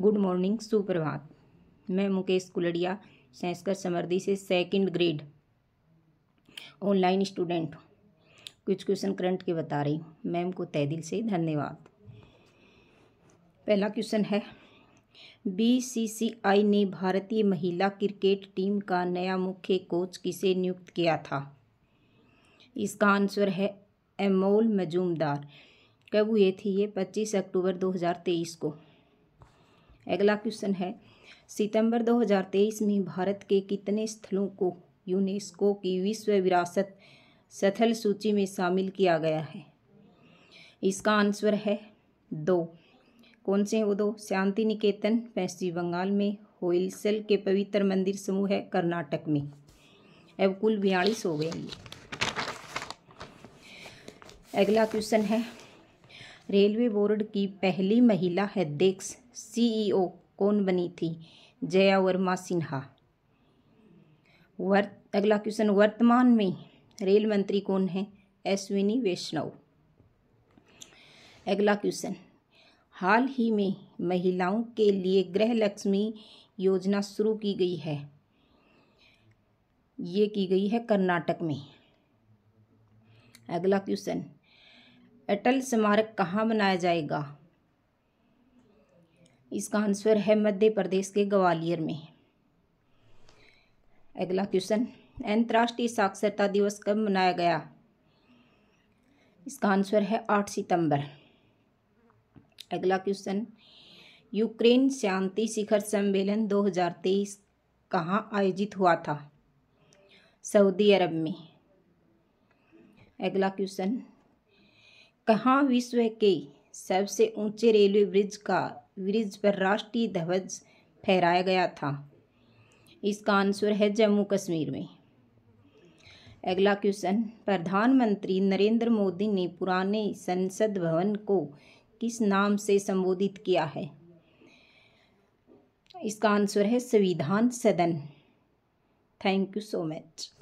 good morning सुप्रभात मैं मुकेश कुलड़िया संस्कर समर्दी से सेकंड ग्रेड ऑनलाइन स्टूडेंट कुछ क्वेश्चन करंट के बता रही हूँ मैम को तय दिल से धन्यवाद पहला क्वेश्चन है बीसीसीआई ने भारतीय महिला क्रिकेट टीम का नया मुख्य कोच किसे नियुक्त किया था इसका आंसर है अमोल मजूमदार कब हुए थे ये 25 अक्टूबर 2023 को अगला क्वेश्चन है सितंबर 2023 में भारत के कितने स्थलों को यूनेस्को की विश्व विरासत स्थल सूची में शामिल किया गया है इसका आंसर है दो कौन से वो दो शांति निकेतन पश्चिम बंगाल में होलसेल के पवित्र मंदिर समूह है कर्नाटक में अब कुल बयालीस हो गए अगला क्वेश्चन है रेलवे बोर्ड की पहली महिला अध्यक्ष सीईओ कौन बनी थी जया वर्मा सिन्हा वर्त अगला क्वेश्चन वर्तमान में रेल मंत्री कौन है अश्विनी वैष्णव अगला क्वेश्चन हाल ही में महिलाओं के लिए गृह लक्ष्मी योजना शुरू की गई है ये की गई है कर्नाटक में अगला क्वेश्चन अटल स्मारक कहाँ बनाया जाएगा इसका आंसर है मध्य प्रदेश के ग्वालियर में अगला क्वेश्चन अंतर्राष्ट्रीय साक्षरता दिवस कब मनाया गया इसका आंसर है आठ सितंबर अगला क्वेश्चन यूक्रेन शांति शिखर सम्मेलन 2023 कहाँ आयोजित हुआ था सऊदी अरब में अगला क्वेश्चन कहां विश्व के सबसे ऊंचे रेलवे ब्रिज का ब्रिज पर राष्ट्रीय ध्वज फहराया गया था इसका आंसर है जम्मू कश्मीर में अगला क्वेश्चन प्रधानमंत्री नरेंद्र मोदी ने पुराने संसद भवन को किस नाम से संबोधित किया है इसका आंसर है संविधान सदन थैंक यू सो मच